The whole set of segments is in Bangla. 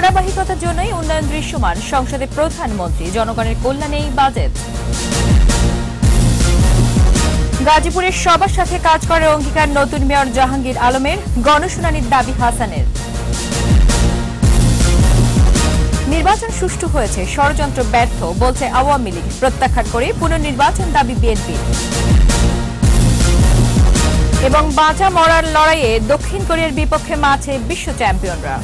ধারাবাহিকতার জন্যই উন্নয়ন দৃশ্যমান সংসদে প্রধানমন্ত্রী জনগণের কল্যাণে এই বাজেট গাজীপুরের সবার সাথে কাজ করার অঙ্গীকার নতুন মেয়র জাহাঙ্গীর আলমের গণশুনানির দাবি হাসানের নির্বাচন সুষ্ঠু হয়েছে ষড়যন্ত্র ব্যর্থ বলছে আওয়ামী লীগ প্রত্যাখ্যান করে পুনর্নির্বাচন দাবি বিএনপি এবং বাঁচা মরার লড়াইয়ে দক্ষিণ কোরিয়ার বিপক্ষে মাঠে বিশ্ব চ্যাম্পিয়নরা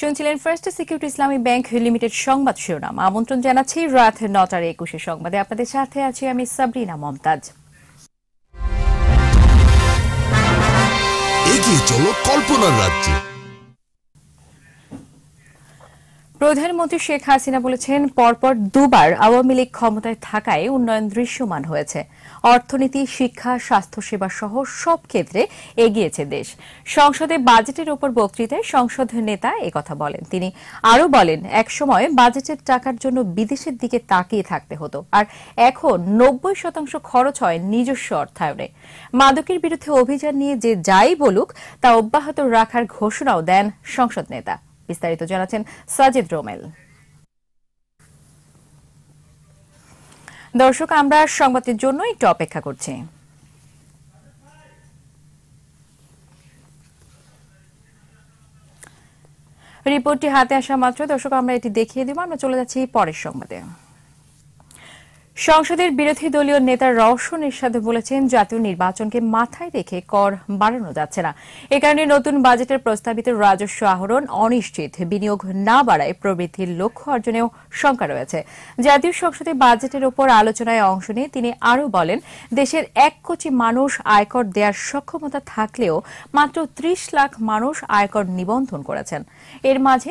শুনছিলেন first security Islami bank limited সংবাদ শিরোনাম আমন্ত্রণ জানাচ্ছি রাত নটার একুশে সংবাদে আপনাদের সাথে আছি আমি সাবরিনা মমতাজ এগিয়ে চলো কল্পনার রাজ্যে প্রধানমন্ত্রী শেখ হাসিনা বলেছেন পরপর দুবার আওয়ামী লীগ ক্ষমতায় থাকায় উন্নয়ন দৃশ্যমান হয়েছে অর্থনীতি শিক্ষা স্বাস্থ্যসেবা সহ সব ক্ষেত্রে এগিয়েছে দেশ সংসদে বাজেটের ওপর বক্তৃতায় সংসদ নেতা কথা বলেন তিনি আরও বলেন একসময় বাজেটের টাকার জন্য বিদেশের দিকে তাকিয়ে থাকতে হতো আর এখন নব্বই শতাংশ খরচ হয় নিজস্ব অর্থায়নে মাদকের বিরুদ্ধে অভিযান নিয়ে যে যাই বলুক তা অব্যাহত রাখার ঘোষণাও দেন সংসদ নেতা বিস্তারিত জানাচ্ছেন সাজিদ রোমেল দর্শক আমরা সংবাদের জন্য একটু অপেক্ষা করছি রিপোর্টটি হাতে আসা মাত্র দর্শক আমরা এটি দেখিয়ে দিব আমরা চলে যাচ্ছি পরের সংবাদে সংসদের বিরোধী দলীয় নেতা রওশন ইরশাদ বলেছেন জাতীয় নির্বাচনকে মাথায় রেখে কর বাড়ানো যাচ্ছে না এ কারণে নতুন বাজেটের প্রস্তাবিত রাজস্ব আহরণ অনিশ্চিত বিনিয়োগ না বাড়ায় প্রবৃদ্ধির লক্ষ্য অর্জনেও শঙ্কা রয়েছে জাতীয় সংসদে বাজেটের ওপর আলোচনায় অংশ নিয়ে তিনি আরও বলেন দেশের এক কোটি মানুষ আয়কর দেওয়ার সক্ষমতা থাকলেও মাত্র ত্রিশ লাখ মানুষ আয়কর নিবন্ধন করেছেন এর মাঝে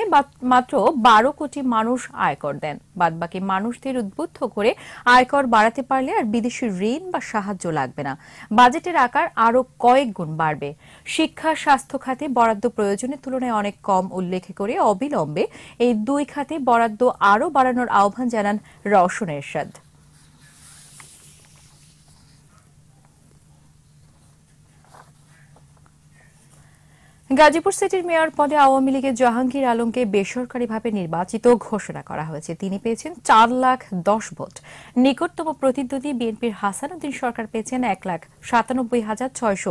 মাত্র বারো কোটি মানুষ আয়কর দেন বাদবাকি মানুষদের উদ্বুদ্ধ করে আয়কর বাড়াতে পারলে আর বিদেশি ঋণ বা সাহায্য লাগবে না বাজেটের আকার আরও কয়েক গুণ বাড়বে শিক্ষা স্বাস্থ্য খাতে বরাদ্দ প্রয়োজনের তুলনায় অনেক কম উল্লেখ করে অবিলম্বে এই দুই খাতে বরাদ্দ আরও বাড়ানোর আহ্বান জানান রওশন এরশাদ গাজীপুর সিটির মেয়র পদে আওয়ামী লীগের জাহাঙ্গীর আলমকে বেসরকারিভাবে নির্বাচিত ঘোষণা করা হয়েছে তিনি পেয়েছেন চার লাখ দশ ভোট নিকটতম প্রতিদ্বন্দ্বী বিএনপির হাসান উদ্দিন সরকার পেয়েছেন এক লাখ সাতানব্বই হাজার ছয়শ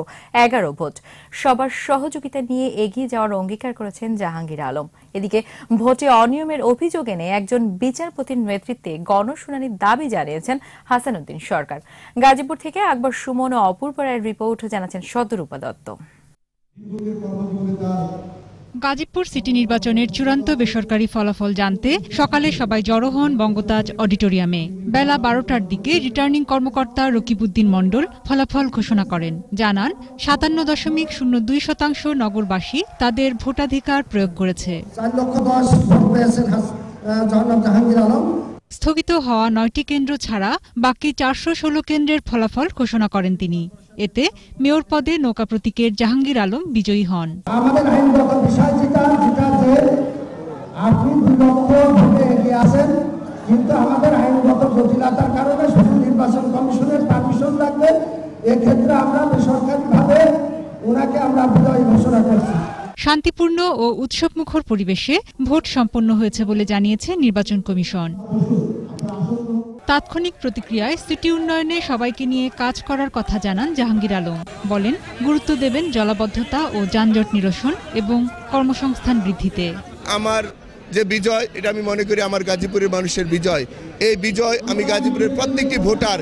এগারো ভোট সবার সহযোগিতা নিয়ে এগিয়ে যাওয়ার অঙ্গীকার করেছেন জাহাঙ্গীর আলম এদিকে ভোটে অনিয়মের অভিযোগ এনে একজন বিচারপতির নেতৃত্বে গণশুনানির দাবি জানিয়েছেন হাসান উদ্দিন সরকার গাজীপুর থেকে আকবর সুমন ও অপূর্ব রায়ের রিপোর্ট জানাচ্ছেন সদর দত্ত গাজীপুর সিটি নির্বাচনের চূড়ান্ত বেসরকারি ফলাফল জানতে সকালে সবাই জড়ো হন বঙ্গতাজ অডিটোরিয়ামে বেলা বারোটার দিকে রিটার্নিং কর্মকর্তা রকিবউদ্দিন মণ্ডল ফলাফল ঘোষণা করেন জানান সাতান্ন দশমিক শূন্য দুই শতাংশ নগরবাসী তাদের ভোটাধিকার প্রয়োগ করেছে স্থগিত হওয়া নয়টি কেন্দ্র ছাড়া বাকি চারশো ষোলো কেন্দ্রের ফলাফল ঘোষণা করেন তিনি এতে মেয়র পদে নৌকা প্রতীকের জাহাঙ্গীর আলম বিজয়ী হন আমাদের বিষয় আপনি ভোটে এগিয়ে কিন্তু আমাদের আইনগত জটিলতার কারণে শুধু নির্বাচন কমিশনের পারমিশন লাগবে এক্ষেত্রে আমরা বেসরকারিভাবে ওনাকে আমরা বিজয়ী ঘোষণা করছি শান্তিপূর্ণ ও উৎসবমুখর পরিবেশে ভোট সম্পন্ন হয়েছে বলে জানিয়েছে নির্বাচন কমিশন তাৎক্ষণিক প্রতিক্রিয়ায় সিটি উন্নয়নে সবাইকে নিয়ে কাজ করার কথা জানান জাহাঙ্গীর আলম বলেন গুরুত্ব দেবেন জলাবদ্ধতা ও যানজট নিরসন এবং কর্মসংস্থান বৃদ্ধিতে আমার যে বিজয় এটা আমি মনে করি আমার গাজীপুরের মানুষের বিজয় এই বিজয় আমি গাজীপুরের প্রত্যেকটি ভোটার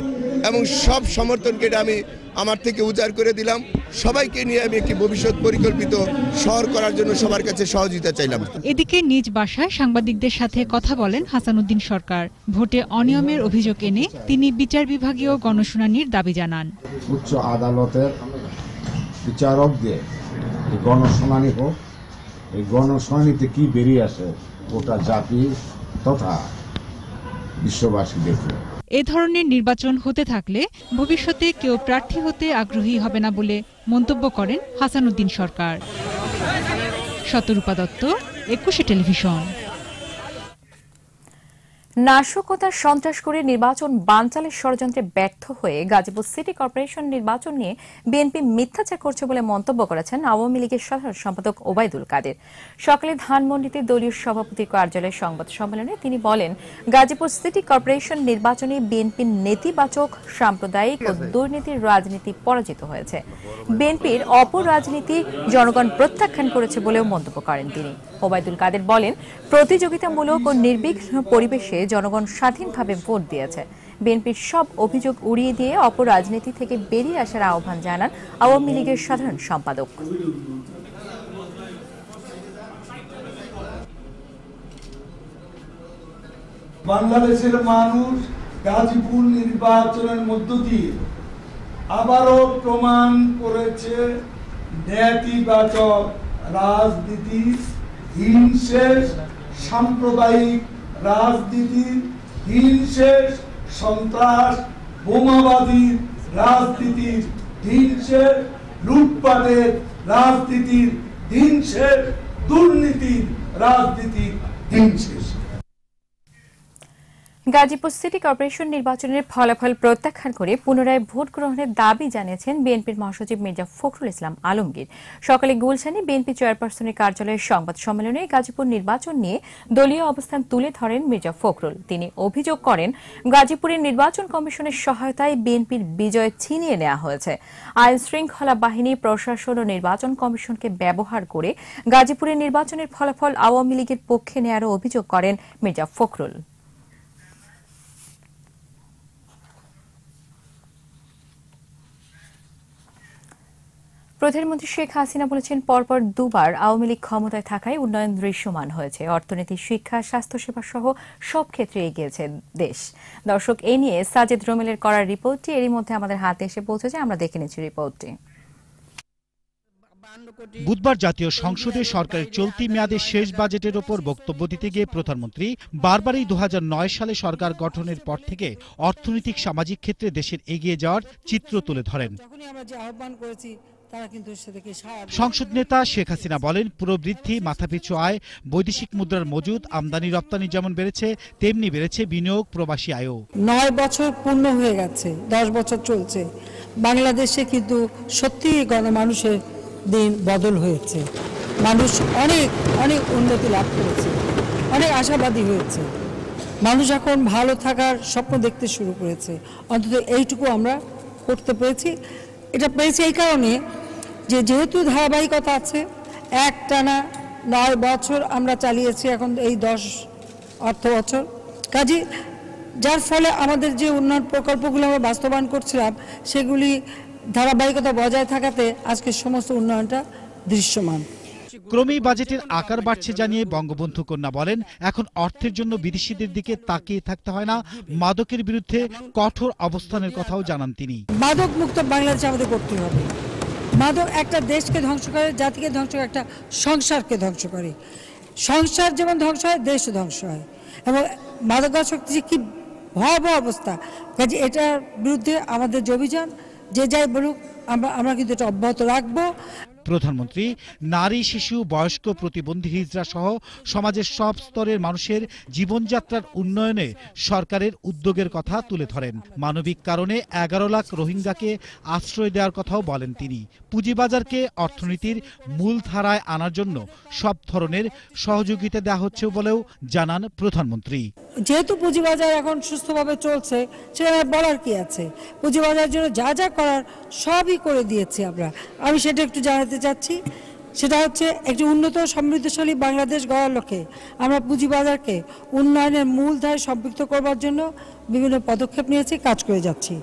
এবং সব সমর্থনকে এটা আমি আমার থেকে উজাড় করে দিলাম সবাইকে নিয়ে আমি একটি ভবিষ্যৎ পরিকল্পিত শহর করার জন্য সবার কাছে সহযোগিতা চাইলাম এদিকে নিজ বাসায় সাংবাদিকদের সাথে কথা বলেন হাসানুদ্দিন সরকার ভোটে অনিয়মের অভিযোগ এনে তিনি বিচার বিভাগীয় গণশুনানির দাবি জানান উচ্চ আদালতের বিচারকদের গণশুনানি হোক এই গণশুনানিতে কি বেরিয়ে আসে গোটা জাতি তথা বিশ্ববাসী দেখুন এ ধরনের নির্বাচন হতে থাকলে ভবিষ্যতে কেউ প্রার্থী হতে আগ্রহী হবে না বলে মন্তব্য করেন হাসানুদ্দিন সরকার শতরূপা দত্ত একুশে টেলিভিশন নাশকতার সন্ত্রাস করে নির্বাচন বানচালের ষড়যন্ত্রে ব্যর্থ হয়ে গাজীপুর সিটি কর্পোরেশন নির্বাচন নিয়ে বিএনপি মিথ্যাচার করছে বলে মন্তব্য করেছেন আওয়ামী লীগের সাধারণ সম্পাদক ওবায়দুল কাদের সকালে ধানমন্ডিতে দলীয় সভাপতি কার্যালয়ের সংবাদ সম্মেলনে তিনি বলেন গাজীপুর সিটি কর্পোরেশন নির্বাচনে বিএনপির নেতিবাচক সাম্প্রদায়িক ও দুর্নীতির রাজনীতি পরাজিত হয়েছে বিএনপির অপর রাজনীতি জনগণ প্রত্যাখ্যান করেছে বলেও মন্তব্য করেন তিনি ওবায়দুল কাদের বলেন প্রতিযোগিতামূলক ও নির্বিঘ্ন পরিবেশে জনগণ স্বাধীনভাবে ভোট দিয়েছে বিএনপির সব অভিযোগ উড়িয়ে দিয়ে অপরাজনীতি থেকে বেরিয়ে আসার আহ্বান জানান আওয়ামী লীগের সাধারণ সম্পাদক বাংলাদেশের মানুষ গাজীপুর নির্বাচনের মধ্য দিয়ে আবারও প্রমাণ করেছে নেতিবাচক রাজনীতি হিংসের সাম্প্রদায়িক রাজনীতির হিংসেষ সন্ত্রাস বোমাবাদীর রাজনীতির হিংসের লুটপাটের রাজনীতির হিংসের দুর্নীতির রাজনীতির হিংসেষ গাজীপুর সিটি কর্পোরেশন নির্বাচনের ফলাফল প্রত্যাখ্যান করে পুনরায় ভোট গ্রহণের দাবি জানিয়েছেন বিএনপির মহাসচিব মির্জা ফখরুল ইসলাম আলমগীর সকালে গুলশানে বিএনপি চেয়ারপারসনের কার্যালয়ের সংবাদ সম্মেলনে গাজীপুর নির্বাচন নিয়ে দলীয় অবস্থান তুলে ধরেন মির্জা ফখরুল তিনি অভিযোগ করেন গাজীপুরের নির্বাচন কমিশনের সহায়তায় বিএনপির বিজয় ছিনিয়ে নেওয়া হয়েছে আইন শৃঙ্খলা বাহিনী প্রশাসন ও নির্বাচন কমিশনকে ব্যবহার করে গাজীপুরের নির্বাচনের ফলাফল আওয়ামী লীগের পক্ষে নেয়ারও অভিযোগ করেন মির্জা ফখরুল প্রধানমন্ত্রী শেখ হাসিনা বলেছেন পরপর দুবার আওয়ামী লীগ ক্ষমতায় থাকায় উন্নয়ন দৃশ্যমান হয়েছে অর্থনীতি শিক্ষা স্বাস্থ্যসেবা সহ সব ক্ষেত্রে এগিয়েছে দেশ দর্শক এ নিয়ে সাজেদ রোমেলের করা রিপোর্টটি এরই মধ্যে আমাদের হাতে এসে পৌঁছেছে আমরা দেখে নিচ্ছি রিপোর্টটি বুধবার জাতীয় সংসদে সরকারের চলতি মেয়াদের শেষ বাজেটের ওপর বক্তব্য দিতে গিয়ে প্রধানমন্ত্রী বারবারই দু সালে সরকার গঠনের পর থেকে অর্থনৈতিক সামাজিক ক্ষেত্রে দেশের এগিয়ে যাওয়ার চিত্র তুলে ধরেন সংসদ নেতা শেখ হাসিনা বলেন পুরবৃদ্ধি মাথাপিছু আয় বৈদেশিক মুদ্রার মজুদ আমদানি রপ্তানি যেমন বেড়েছে তেমনি বেড়েছে বিনিয়োগ প্রবাসী আয়ও নয় বছর পূর্ণ হয়ে গেছে দশ বছর চলছে বাংলাদেশে কিন্তু সত্যি গণমানুষের দিন বদল হয়েছে মানুষ অনেক অনেক উন্নতি লাভ করেছে অনেক আশাবাদী হয়েছে মানুষ এখন ভালো থাকার স্বপ্ন দেখতে শুরু করেছে অন্তত এইটুকু আমরা করতে পেরেছি এটা পেয়েছি এই কারণে যে যেহেতু ধারাবাহিকতা আছে এক টানা নয় বছর আমরা চালিয়েছি এখন এই দশ অর্থ বছর কাজে যার ফলে আমাদের যে উন্নয়ন প্রকল্পগুলো আমরা বাস্তবায়ন করছিলাম সেগুলি ধারাবাহিকতা বজায় থাকাতে আজকে সমস্ত উন্নয়নটা দৃশ্যমান ক্রমেই বাজেটের আকার বাড়ছে জানিয়ে বঙ্গবন্ধু কন্যা বলেন এখন অর্থের জন্য বিদেশিদের দিকে তাকিয়ে থাকতে হয় না হ্যাঁ, মাদকের বিরুদ্ধে কঠোর অবস্থানের কথাও জানান তিনি মাদক মুক্ত বাংলাদেশ আমাদের করতে হবে মাদক একটা দেশকে ধ্বংস করে জাতিকে ধ্বংস করে একটা সংসারকে ধ্বংস করে সংসার যেমন ধ্বংস হয় দেশ ধ্বংস হয় এবং মাদকাসক্তি যে কি ভয়াবহ অবস্থা কাজে এটার বিরুদ্ধে আমাদের যে অভিযান যে যাই বলুক আমরা আমরা কিন্তু এটা অব্যাহত রাখবো প্রধানমন্ত্রী নারী শিশু বয়স্ক প্রতিবন্ধী হিজরা সহ সমাজের সব স্তরের মানুষের জীবনযাত্রার উন্নয়নে সরকারের উদ্যোগের কথা তুলে ধরেন মানবিক কারণে এগারো লাখ রোহিঙ্গাকে আশ্রয় দেওয়ার কথাও বলেন তিনি পুঁজিবাজারকে অর্থনীতির মূল ধারায় আনার জন্য সব ধরনের সহযোগিতা দেওয়া হচ্ছে বলেও জানান প্রধানমন্ত্রী যেহেতু পুঁজিবাজার এখন সুস্থভাবে চলছে সেটা বলার কি আছে পুঁজিবাজার জন্য যা যা করার সবই করে দিয়েছি আমরা আমি সেটা একটু জানাতে করতে চাচ্ছি সেটা হচ্ছে একটি উন্নত সমৃদ্ধশালী বাংলাদেশ গড়ার লক্ষ্যে আমরা পুঁজিবাজারকে উন্নয়নের মূলধারে সম্পৃক্ত করবার জন্য বিভিন্ন পদক্ষেপ নিয়েছি কাজ করে যাচ্ছি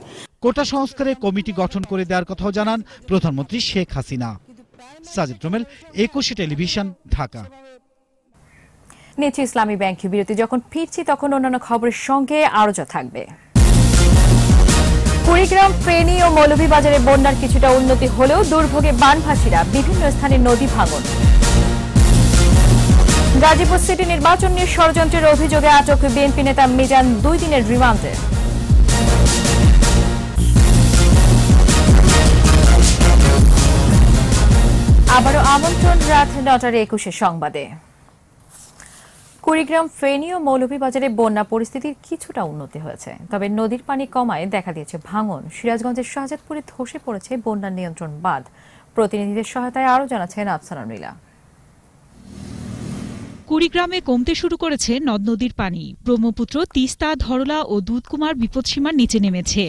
কোটা সংস্কারে কমিটি গঠন করে দেওয়ার কথাও জানান প্রধানমন্ত্রী শেখ হাসিনা সাজিদ রোমেল একুশে টেলিভিশন ঢাকা নেচি ইসলামী ব্যাংক বিরতি যখন ফিরছি তখন অন্যান্য খবরের সঙ্গে আরও যা থাকবে কুড়িগ্রাম ফেনী ও মৌলভীবাজারে বন্যার কিছুটা উন্নতি হলেও দুর্ভোগে বানভাসীরা বিভিন্ন স্থানে নদী ভাঙন গাজীপুর সিটি নির্বাচন নিয়ে ষড়যন্ত্রের অভিযোগে আটক বিএনপি নেতা মিজান দুই দিনের রিমান্ডে আবারও আমন্ত্রণ রাত নটার একুশে সংবাদে কুড়িগ্রাম ফেনী ও মৌলভীবাজারে বন্যা পরিস্থিতির কিছুটা উন্নতি হয়েছে তবে নদীর পানি কমায় দেখা দিয়েছে ভাঙন সিরাজগঞ্জের শাহজাদপুরে ধসে পড়েছে বন্যা নিয়ন্ত্রণ বাঁধ প্রতিনিধিদের সহায়তায় আরও জানাচ্ছেন আফসানা মিলা কুড়িগ্রামে কমতে শুরু করেছে নদ নদীর পানি ব্রহ্মপুত্র তিস্তা ধরলা ও দুধকুমার বিপদসীমার নিচে নেমেছে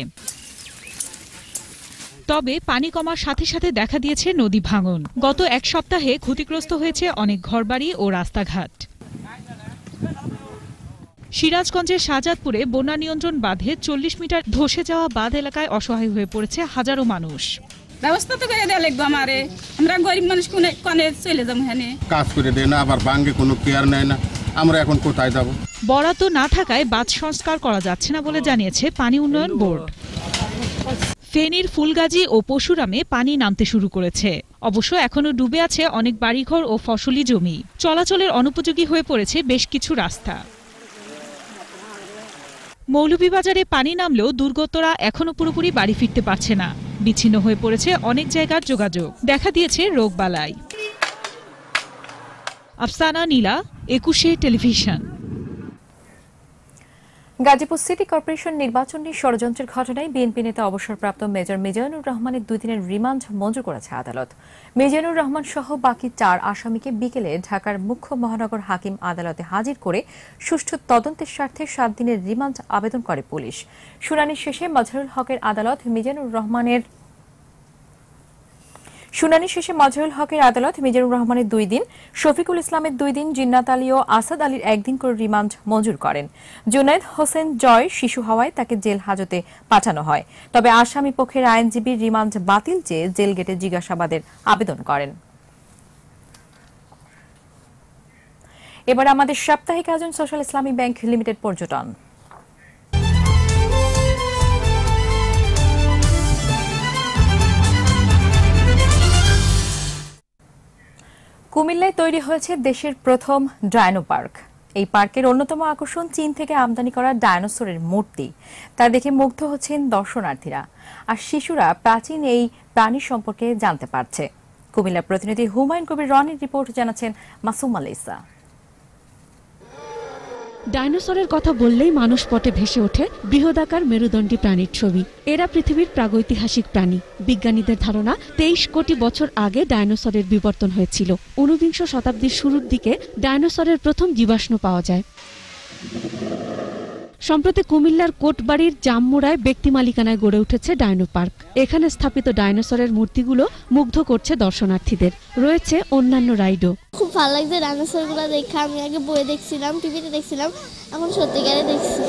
তবে পানি কমার সাথে সাথে দেখা দিয়েছে নদী ভাঙন গত এক সপ্তাহে ক্ষতিগ্রস্ত হয়েছে অনেক ঘরবাড়ি ও রাস্তাঘাট সিরাজগঞ্জের সাজাদপুরে বন্যা নিয়ন্ত্রণ বাঁধে চল্লিশ মিটার ধসে যাওয়া বাঁধ এলাকায় অসহায় হয়ে পড়েছে হাজারো মানুষ ব্যবস্থা তো করে দেওয়া লাগবে আমারে আমরা গরিব মানুষ কোনে কোনে চলে যাবো হ্যাঁ কাজ করে দেয় না আবার বাঙ্গে কোনো কেয়ার নেয় না আমরা এখন কোথায় যাব বরাদ্দ না থাকায় বাঁধ সংস্কার করা যাচ্ছে না বলে জানিয়েছে পানি উন্নয়ন বোর্ড ফেনীর ফুলগাজী ও পশুরামে পানি নামতে শুরু করেছে অবশ্য এখনও ডুবে আছে অনেক বাড়িঘর ও ফসলি জমি চলাচলের অনুপযোগী হয়ে পড়েছে বেশ কিছু রাস্তা মৌলভীবাজারে পানি নামলেও দুর্গতরা এখনও পুরোপুরি বাড়ি ফিরতে পারছে না বিচ্ছিন্ন হয়ে পড়েছে অনেক জায়গার যোগাযোগ দেখা দিয়েছে রোগবালাই আফসানা নীলা একুশে টেলিভিশন গাজীপুর সিটি কর্পোরেশন নির্বাচন নিয়ে ষড়যন্ত্রের ঘটনায় বিএনপি নেতা অবসরপ্রাপ্ত মেজর মিজানুর রহমানের দুই দিনের রিমান্ড মঞ্জুর করেছে আদালত মিজানুর রহমান সহ বাকি চার আসামিকে বিকেলে ঢাকার মুখ্য মহানগর হাকিম আদালতে হাজির করে সুষ্ঠু তদন্তের স্বার্থে সাত দিনের রিমান্ড আবেদন করে পুলিশ শুনানি শেষে মজহারুল হকের আদালত মিজানুর রহমানের শুনানি শেষে মাজহুল হকের আদালত মিজানুর রহমানের দুই দিন শফিকুল ইসলামের দুই দিন জিন্নাত আলী ও আসাদ আলীর একদিন করে রিমান্ড মঞ্জুর করেন জুনায়দ হোসেন জয় শিশু হওয়ায় তাকে জেল হাজতে পাঠানো হয় তবে আসামি পক্ষের আইনজীবীর রিমান্ড বাতিল চেয়ে জেল গেটে জিজ্ঞাসাবাদের আবেদন করেন এবার আমাদের সাপ্তাহিক আয়োজন সোশ্যাল ইসলামী ব্যাংক লিমিটেড পর্যটন কুমিল্লায় তৈরি হয়েছে দেশের প্রথম ডায়নো পার্ক এই পার্কের অন্যতম আকর্ষণ চীন থেকে আমদানি করা ডায়নোসরের মূর্তি তা দেখে মুগ্ধ হচ্ছেন দর্শনার্থীরা আর শিশুরা প্রাচীন এই প্রাণী সম্পর্কে জানতে পারছে কুমিল্লা প্রতিনিধি হুমায়ুন কবির রনির রিপোর্ট জানাচ্ছেন মাসুম আলাইসা ডাইনোসরের কথা বললেই মানুষ পটে ভেসে ওঠে বৃহদাকার মেরুদণ্ডী প্রাণীর ছবি এরা পৃথিবীর প্রাগৈতিহাসিক প্রাণী বিজ্ঞানীদের ধারণা তেইশ কোটি বছর আগে ডাইনোসরের বিবর্তন হয়েছিল ঊনবিংশ শতাব্দীর শুরুর দিকে ডাইনোসরের প্রথম জীবাশ্ম পাওয়া যায় সম্প্রতি কুমিল্লার কোটবাড়ির জামমুড়ায় ব্যক্তি মালিকানায় গড়ে উঠেছে ডায়নো পার্ক এখানে স্থাপিত ডাইনোসরের মূর্তিগুলো মুগ্ধ করছে দর্শনার্থীদের রয়েছে অন্যান্য রাইডও খুব ভালো লাগছে গুলো দেখে আমি আগে বই দেখছিলাম টিভিতে দেখছিলাম এখন সত্যিকারে দেখছি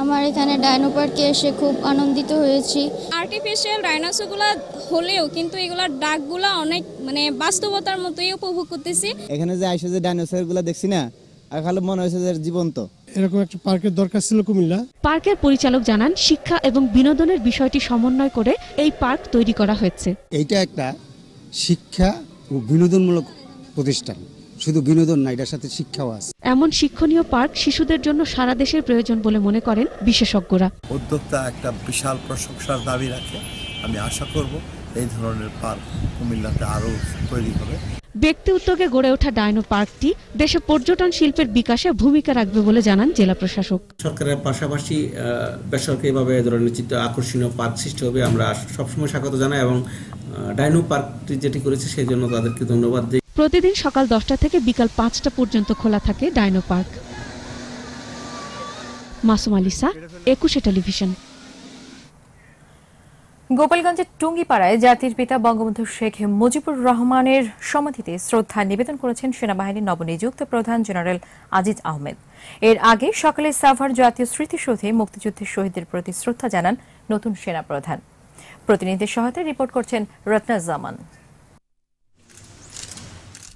আমার এখানে ডায়নো পার্কে এসে খুব আনন্দিত হয়েছি আর্টিফিশিয়াল ডায়নোসরগুলো হলেও কিন্তু এগুলোর ডাকগুলো অনেক মানে বাস্তবতার মতোই উপভোগ করতেছি এখানে যে আইসে যে গুলো দেখছি না আর খালি মনে হয়েছে যে জীবন্ত এরকম একটা পার্কের দরকার ছিল কুমিল্লা পার্কের পরিচালক জানান শিক্ষা এবং বিনোদনের বিষয়টি সমন্বয় করে এই পার্ক তৈরি করা হয়েছে এইটা একটা শিক্ষা ও বিনোদনমূলক প্রতিষ্ঠান শুধু বিনোদন না এটার সাথে শিক্ষাও আছে এমন শিক্ষণীয় পার্ক শিশুদের জন্য সারা দেশের প্রয়োজন বলে মনে করেন বিশেষজ্ঞরা উদ্যোক্তা একটা বিশাল প্রশংসার দাবি রাখে আমি আশা করব এই ধরনের পার্ক কুমিল্লাতে আরও তৈরি হবে ব্যক্তি উদ্যোগে গড়ে ওঠা ডায়নো পার্কটি দেশে পর্যটন শিল্পের বিকাশে ভূমিকা রাখবে বলে জানান জেলা প্রশাসক সরকারের পাশাপাশি বেসরকারিভাবে এ ধরনের চিত্র আকর্ষণীয় পার্ক সৃষ্টি হবে আমরা সবসময় স্বাগত জানাই এবং ডায়নো পার্কটি যেটি করেছে সেই জন্য তাদেরকে ধন্যবাদ দিই প্রতিদিন সকাল দশটা থেকে বিকাল পাঁচটা পর্যন্ত খোলা থাকে ডায়নো পার্ক মাসুম আলিসা একুশে টেলিভিশন গোপালগঞ্জের টুঙ্গিপাড়ায় জাতির পিতা বঙ্গবন্ধু শেখ মুজিবুর রহমানের সমাধিতে শ্রদ্ধা নিবেদন করেছেন সেনাবাহিনীর নবনিযুক্ত প্রধান জেনারেল আজিজ আহমেদ এর আগে সকালে সাভার জাতীয় স্মৃতিসৌধে মুক্তিযুদ্ধের শহীদদের প্রতি শ্রদ্ধা জানান নতুন সেনা প্রধান প্রতিনিধি সহায়তায় রিপোর্ট করছেন রত্নাজামান জামান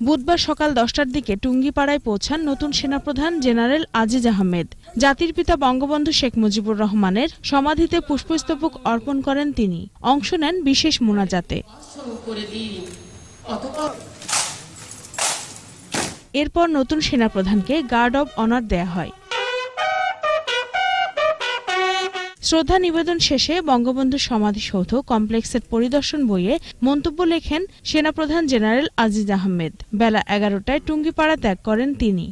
বুধবার সকাল দশটার দিকে টুঙ্গিপাড়ায় পৌঁছান নতুন সেনাপ্রধান জেনারেল আজিজ আহমেদ জাতির পিতা বঙ্গবন্ধু শেখ মুজিবুর রহমানের সমাধিতে পুষ্পস্তবক অর্পণ করেন তিনি অংশ নেন বিশেষ মোনাজাতে এরপর নতুন সেনাপ্রধানকে গার্ড অব অনার দেয়া হয় শ্রদ্ধা নিবেদন শেষে বঙ্গবন্ধু সমাধিসৌধ কমপ্লেক্সের পরিদর্শন বইয়ে মন্তব্য লেখেন সেনাপ্রধান জেনারেল আজিজ আহমেদ বেলা এগারোটায় টুঙ্গিপাড়া ত্যাগ করেন তিনি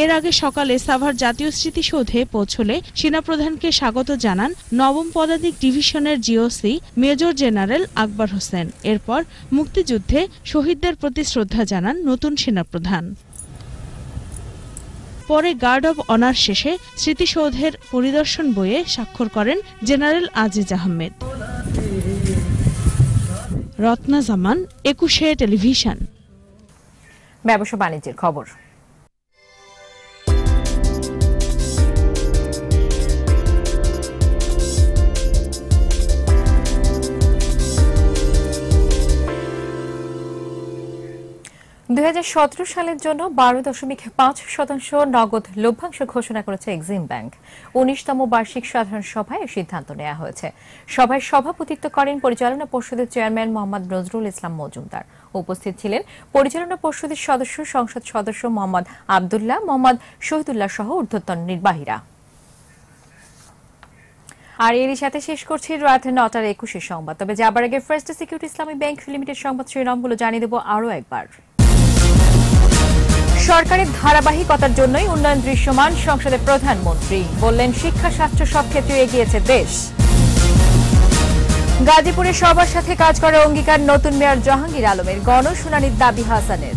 এর আগে সকালে সাভার জাতীয় স্মৃতিসৌধে পৌঁছলে সেনাপ্রধানকে স্বাগত জানান নবম পদাতিক ডিভিশনের GOC major general Akbar Hossain এরপর মুক্তিযুদ্ধে শহীদদের প্রতি শ্রদ্ধা জানান নতুন সেনাপ্রধান পরে গার্ড অব অনার শেষে স্মৃতিসৌধের পরিদর্শন বইয়ে স্বাক্ষর করেন জেনারেল আজিজ আহমেদ রত্না জামান একুশে টেলিভিশন ব্যবসা বাণিজ্যের খবর 2017 সালের জন্য বারো দশমিক পাঁচ শতাংশ নগদ লভ্যাংশ ঘোষণা করেছে এক্সিম ব্যাংক উনিশতম বার্ষিক সাধারণ সভায় এই সিদ্ধান্ত নেওয়া হয়েছে সভায় সভাপতিত্ব করেন পরিচালনা পর্ষদের চেয়ারম্যান মোহাম্মদ নজরুল ইসলাম মজুমদার উপস্থিত ছিলেন পরিচালনা পর্ষদের সদস্য সংসদ সদস্য মোহাম্মদ আবদুল্লাহ মোহাম্মদ শহীদুল্লাহ সহ ঊর্ধ্বতন নির্বাহীরা আর এরই সাথে শেষ করছি রাত নটার একুশে সংবাদ তবে যাবার আগে first security Islami bank limited সংবাদ শিরোনামগুলো জানিয়ে দেবো আরও একবার সরকারের ধারাবাহিকতার জন্যই উন্নয়ন দৃশ্যমান সংসদে প্রধানমন্ত্রী বললেন শিক্ষা স্বাস্থ্য সব ক্ষেত্রে এগিয়েছে দেশ গাজীপুরে সবার সাথে কাজ করার অঙ্গীকার নতুন মেয়র জাহাঙ্গীর আলমের গণশুনানির দাবি হাসানের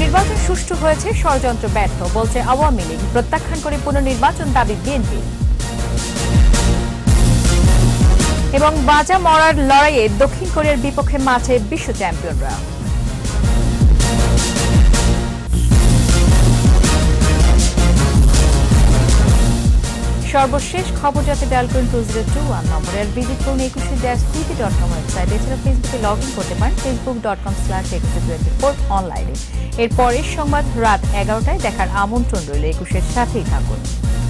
নির্বাচন সুষ্ঠু হয়েছে ষড়যন্ত্র ব্যর্থ বলছে আওয়ামী লীগ প্রত্যাখ্যান করে পুনর্নির্বাচন দাবি বিএনপি এবং বাজা মরার লড়াইয়ে দক্ষিণ কোরিয়ার বিপক্ষে মাঠে বিশ্ব চ্যাম্পিয়নরা সর্বশেষ খবর যাতে ডায়াল করুন টু জিরো টু ওয়ান নম্বরে আর ভিজিট করুন Ekushey dash TV dot com website এছাড়া ফেসবুকে লগ ইন করতে পারেন Facebook dot com slash Ekushey twenty four অনলাইনে এরপরের সংবাদ রাত এগারোটায় দেখার আমন্ত্রণ রইল একুশের সাথেই থাকুন